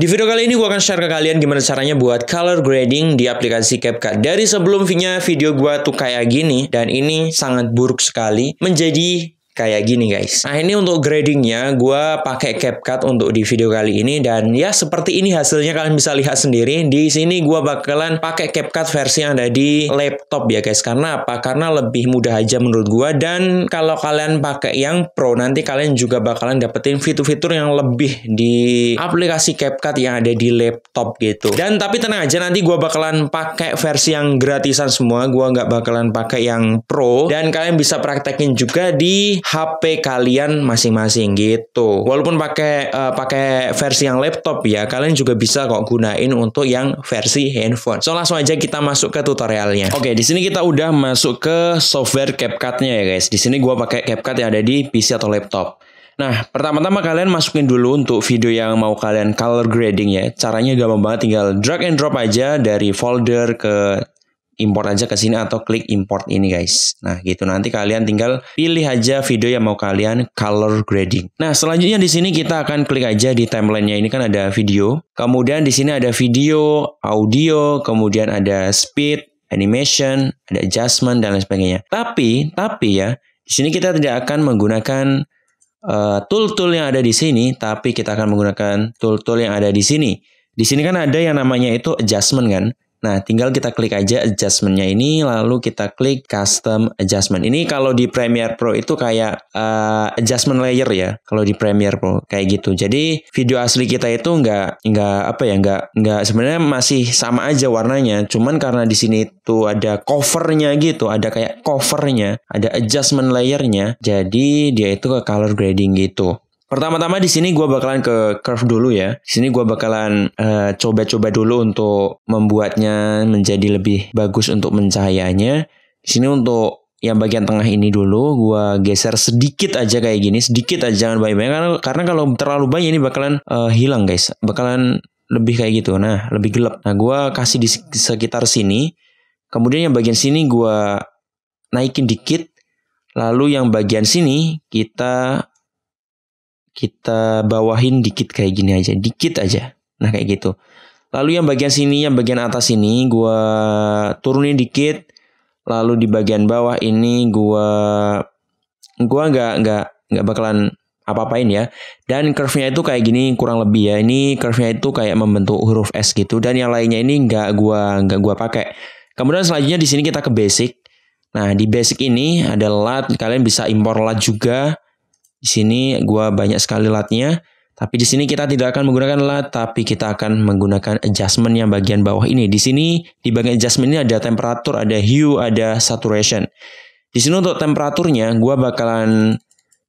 Di video kali ini gue akan share ke kalian gimana caranya buat color grading di aplikasi CapCut. Dari sebelumnya video gue tuh kayak gini dan ini sangat buruk sekali menjadi kayak gini guys. Nah ini untuk gradingnya gue pakai CapCut untuk di video kali ini dan ya seperti ini hasilnya kalian bisa lihat sendiri. Di sini gue bakalan pakai CapCut versi yang ada di laptop ya guys. Karena apa? Karena lebih mudah aja menurut gue dan kalau kalian pakai yang Pro nanti kalian juga bakalan dapetin fitur-fitur yang lebih di aplikasi CapCut yang ada di laptop gitu. Dan tapi tenang aja nanti gue bakalan pakai versi yang gratisan semua. Gue nggak bakalan pakai yang Pro dan kalian bisa praktekin juga di HP kalian masing-masing gitu. Walaupun pakai uh, pakai versi yang laptop ya, kalian juga bisa kok gunain untuk yang versi handphone. So langsung aja kita masuk ke tutorialnya. Oke, di sini kita udah masuk ke software CapCut-nya ya guys. Di sini gua pakai CapCut yang ada di PC atau laptop. Nah, pertama-tama kalian masukin dulu untuk video yang mau kalian color grading ya. Caranya gampang banget, tinggal drag and drop aja dari folder ke import aja ke sini atau klik import ini guys. Nah gitu nanti kalian tinggal pilih aja video yang mau kalian color grading. Nah selanjutnya di sini kita akan klik aja di timeline-nya. ini kan ada video. Kemudian di sini ada video, audio, kemudian ada speed, animation, ada adjustment dan lain sebagainya. Tapi tapi ya di sini kita tidak akan menggunakan eh, tool-tool uh, yang ada di sini, tapi kita akan menggunakan tool-tool yang ada di sini. Di sini kan ada yang namanya itu adjustment kan. Nah, tinggal kita klik aja adjustmentnya ini, lalu kita klik custom adjustment. Ini kalau di Premiere Pro itu kayak uh, adjustment layer ya, kalau di Premiere Pro kayak gitu. Jadi video asli kita itu nggak nggak apa ya nggak nggak sebenarnya masih sama aja warnanya, cuman karena di sini itu ada covernya gitu, ada kayak covernya, ada adjustment layernya, jadi dia itu ke color grading gitu. Pertama-tama di sini gue bakalan ke curve dulu ya. Di sini gue bakalan eh, coba-coba uh, dulu untuk membuatnya menjadi lebih bagus untuk mencahayanya. Di sini untuk yang bagian tengah ini dulu gue geser sedikit aja kayak gini, sedikit aja jangan banyak-banyak karena, karena kalau terlalu banyak ini bakalan uh, hilang guys, bakalan lebih kayak gitu. Nah, lebih gelap. Nah, gue kasih di sekitar sini. Kemudian yang bagian sini gue naikin dikit. Lalu yang bagian sini kita kita bawahin dikit kayak gini aja, dikit aja. Nah kayak gitu. Lalu yang bagian sini, yang bagian atas ini gua turunin dikit. Lalu di bagian bawah ini gua gua nggak nggak nggak bakalan apa-apain ya. Dan curve-nya itu kayak gini kurang lebih ya. Ini curve-nya itu kayak membentuk huruf S gitu. Dan yang lainnya ini nggak gua nggak gua pakai. Kemudian selanjutnya di sini kita ke basic. Nah di basic ini ada lat. Kalian bisa impor lat juga. Di sini gua banyak sekali latnya, tapi di sini kita tidak akan menggunakan lat, tapi kita akan menggunakan adjustment yang bagian bawah ini. Di sini di bagian adjustment ini ada temperatur, ada hue, ada saturation. Di sini untuk temperaturnya gua bakalan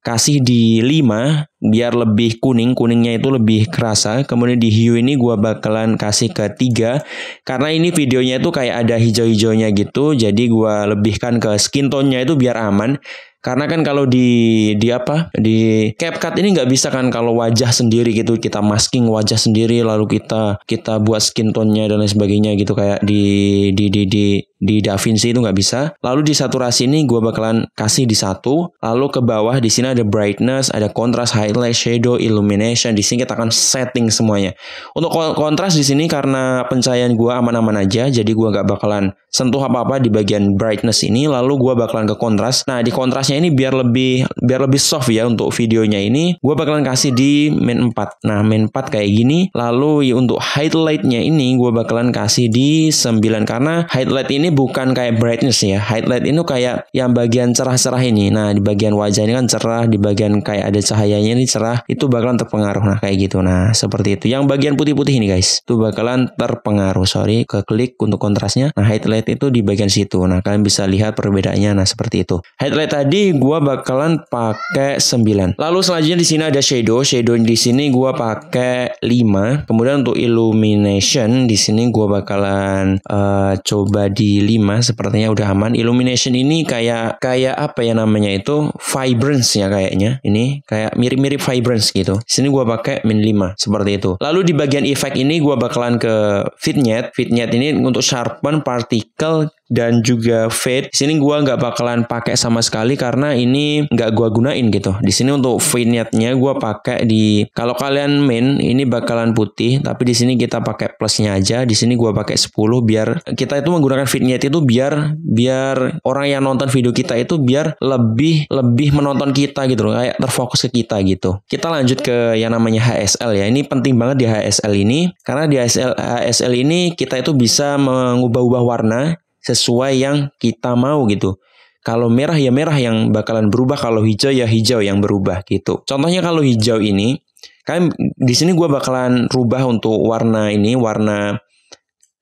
kasih di 5 biar lebih kuning, kuningnya itu lebih kerasa. Kemudian di hue ini gua bakalan kasih ke 3 karena ini videonya itu kayak ada hijau-hijaunya gitu. Jadi gua lebihkan ke skin tone-nya itu biar aman. Karena kan kalau di di apa di CapCut ini nggak bisa kan kalau wajah sendiri gitu kita masking wajah sendiri lalu kita kita buat skin tone-nya dan lain sebagainya gitu kayak di di di di di DaVinci itu nggak bisa. Lalu di saturasi ini gue bakalan kasih di satu. Lalu ke bawah di sini ada brightness, ada contrast, highlight, shadow, illumination. Di sini kita akan setting semuanya. Untuk kontras di sini karena pencahayaan gue aman-aman aja, jadi gue nggak bakalan sentuh apa-apa di bagian brightness ini. Lalu gue bakalan ke kontras. Nah di kontrasnya ini biar lebih biar lebih soft ya untuk videonya ini. Gue bakalan kasih di main 4. Nah main 4 kayak gini. Lalu untuk highlightnya ini gue bakalan kasih di 9 karena highlight ini bukan kayak brightness ya. Highlight ini kayak yang bagian cerah-cerah ini. Nah, di bagian wajah ini kan cerah, di bagian kayak ada cahayanya ini cerah, itu bakalan terpengaruh. Nah, kayak gitu. Nah, seperti itu. Yang bagian putih-putih ini guys, itu bakalan terpengaruh. Sorry, ke klik untuk kontrasnya. Nah, highlight itu di bagian situ. Nah, kalian bisa lihat perbedaannya. Nah, seperti itu. Highlight tadi gua bakalan pakai 9. Lalu selanjutnya di sini ada shadow. Shadow di sini gua pakai 5. Kemudian untuk illumination di sini gua bakalan uh, coba di 5 sepertinya udah aman. Illumination ini kayak kayak apa ya namanya itu vibrance ya kayaknya. Ini kayak mirip-mirip vibrance gitu. Sini gua pakai min 5 seperti itu. Lalu di bagian effect ini gua bakalan ke fitnet. Fitnet ini untuk sharpen particle dan juga fade. Di sini gue nggak bakalan pakai sama sekali karena ini nggak gue gunain gitu. Di sini untuk vignette-nya gue pakai di kalau kalian main ini bakalan putih, tapi di sini kita pakai plusnya aja. Di sini gue pakai 10 biar kita itu menggunakan vignette itu biar biar orang yang nonton video kita itu biar lebih lebih menonton kita gitu loh, kayak terfokus ke kita gitu. Kita lanjut ke yang namanya HSL ya. Ini penting banget di HSL ini karena di HSL HSL ini kita itu bisa mengubah-ubah warna sesuai yang kita mau gitu. Kalau merah ya merah yang bakalan berubah, kalau hijau ya hijau yang berubah gitu. Contohnya kalau hijau ini, kan di sini gue bakalan rubah untuk warna ini, warna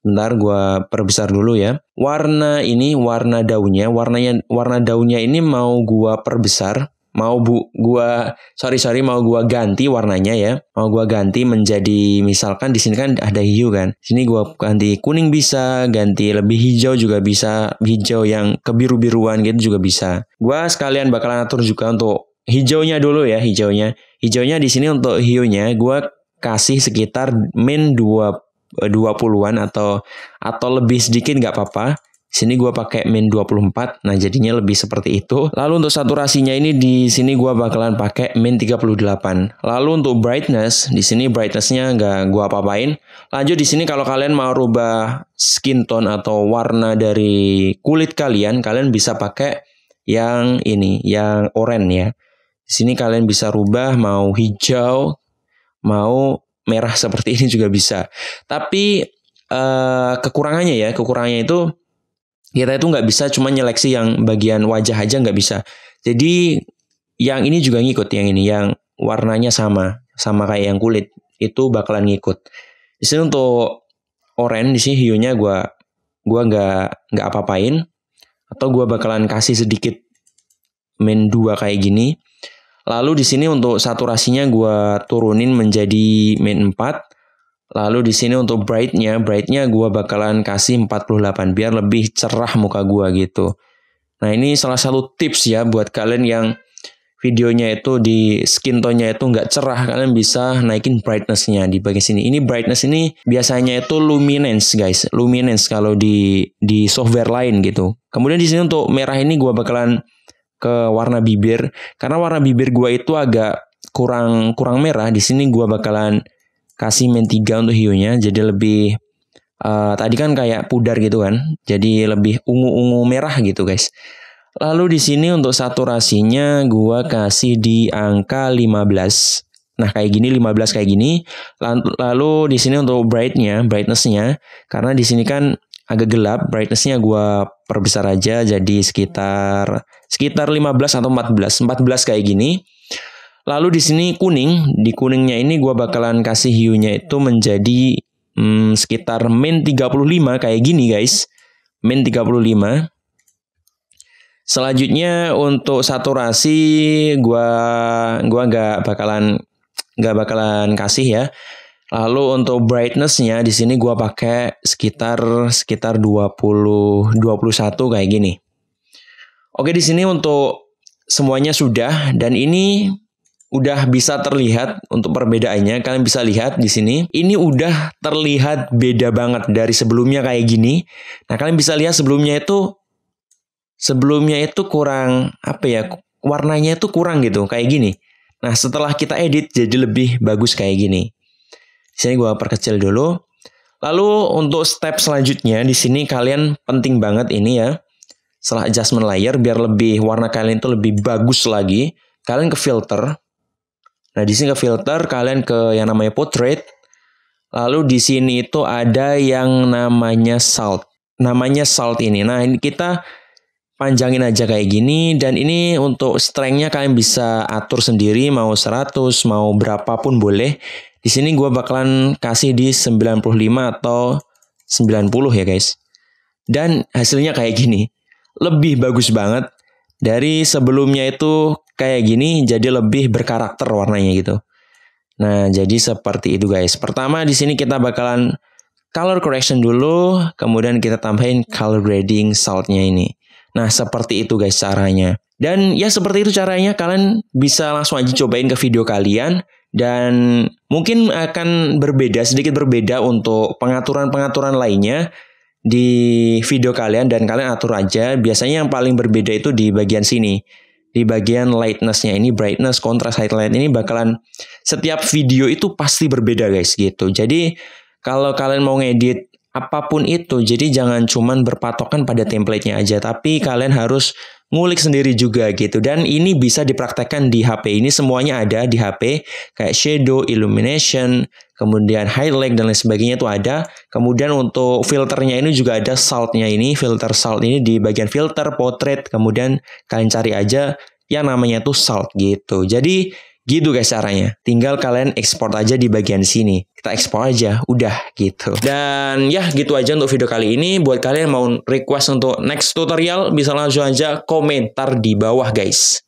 Bentar gue perbesar dulu ya. Warna ini warna daunnya, warnanya warna daunnya ini mau gue perbesar mau bu gua sorry sorry mau gua ganti warnanya ya mau gua ganti menjadi misalkan di sini kan ada hijau kan sini gua ganti kuning bisa ganti lebih hijau juga bisa hijau yang kebiru biruan gitu juga bisa gua sekalian bakalan atur juga untuk hijaunya dulu ya hijaunya hijaunya di sini untuk hiunya gua kasih sekitar min dua 20-an eh, atau atau lebih sedikit nggak apa-apa Sini gue pakai min 24, nah jadinya lebih seperti itu. Lalu untuk saturasinya ini di sini gue bakalan pakai min 38. Lalu untuk brightness, di sini brightnessnya nggak gue apa-apain. Lanjut di sini kalau kalian mau rubah skin tone atau warna dari kulit kalian, kalian bisa pakai yang ini, yang orange ya. Di sini kalian bisa rubah mau hijau, mau merah seperti ini juga bisa. Tapi eh, kekurangannya ya, kekurangannya itu kita ya, itu nggak bisa cuma nyeleksi yang bagian wajah aja nggak bisa. Jadi yang ini juga ngikut yang ini yang warnanya sama sama kayak yang kulit itu bakalan ngikut. Di sini untuk orange di sini hiunya gue gue nggak nggak apa-apain atau gue bakalan kasih sedikit min dua kayak gini. Lalu di sini untuk saturasinya gue turunin menjadi min 4 Lalu di sini untuk brightnya, brightnya gue bakalan kasih 48 biar lebih cerah muka gue gitu. Nah ini salah satu tips ya buat kalian yang videonya itu di skin tone-nya itu nggak cerah, kalian bisa naikin brightness-nya di bagian sini. Ini brightness ini biasanya itu luminance guys, luminance kalau di di software lain gitu. Kemudian di sini untuk merah ini gue bakalan ke warna bibir karena warna bibir gue itu agak kurang kurang merah. Di sini gue bakalan kasih min 3 untuk hiunya jadi lebih uh, tadi kan kayak pudar gitu kan jadi lebih ungu-ungu merah gitu guys lalu di sini untuk saturasinya gua kasih di angka 15 Nah kayak gini 15 kayak gini. Lalu di sini untuk brightnya, brightnessnya, karena di sini kan agak gelap, brightnessnya gua perbesar aja jadi sekitar sekitar 15 atau 14, 14 kayak gini. Lalu di sini kuning, di kuningnya ini gue bakalan kasih hiu-nya itu menjadi hmm, sekitar min 35 kayak gini guys. Min 35. Selanjutnya untuk saturasi gue gua nggak bakalan nggak bakalan kasih ya. Lalu untuk brightnessnya nya di sini gua pakai sekitar sekitar 20 21 kayak gini. Oke di sini untuk semuanya sudah dan ini udah bisa terlihat untuk perbedaannya. Kalian bisa lihat di sini. Ini udah terlihat beda banget dari sebelumnya kayak gini. Nah, kalian bisa lihat sebelumnya itu sebelumnya itu kurang apa ya? Warnanya itu kurang gitu, kayak gini. Nah, setelah kita edit jadi lebih bagus kayak gini. Di sini gua perkecil dulu. Lalu untuk step selanjutnya di sini kalian penting banget ini ya setelah adjustment layer biar lebih warna kalian itu lebih bagus lagi kalian ke filter Nah, di sini ke filter, kalian ke yang namanya portrait. Lalu di sini itu ada yang namanya salt. Namanya salt ini. Nah, ini kita panjangin aja kayak gini dan ini untuk strength-nya kalian bisa atur sendiri mau 100, mau berapapun boleh. Di sini gue bakalan kasih di 95 atau 90 ya, guys. Dan hasilnya kayak gini. Lebih bagus banget dari sebelumnya itu kayak gini jadi lebih berkarakter warnanya gitu. Nah, jadi seperti itu guys. Pertama di sini kita bakalan color correction dulu, kemudian kita tambahin color grading saltnya ini. Nah, seperti itu guys caranya. Dan ya seperti itu caranya, kalian bisa langsung aja cobain ke video kalian dan mungkin akan berbeda sedikit berbeda untuk pengaturan-pengaturan lainnya di video kalian dan kalian atur aja. Biasanya yang paling berbeda itu di bagian sini. Di bagian lightness ini, brightness, contrast, highlight ini bakalan setiap video itu pasti berbeda guys gitu. Jadi kalau kalian mau ngedit apapun itu, jadi jangan cuman berpatokan pada template-nya aja, tapi kalian harus ngulik sendiri juga gitu dan ini bisa dipraktekkan di HP ini semuanya ada di HP kayak shadow, illumination, kemudian highlight dan lain sebagainya itu ada. Kemudian untuk filternya ini juga ada saltnya ini, filter salt ini di bagian filter portrait kemudian kalian cari aja yang namanya itu salt gitu. Jadi Gitu guys caranya. Tinggal kalian ekspor aja di bagian sini. Kita ekspor aja, udah gitu. Dan ya gitu aja untuk video kali ini. Buat kalian yang mau request untuk next tutorial, bisa langsung aja komentar di bawah guys.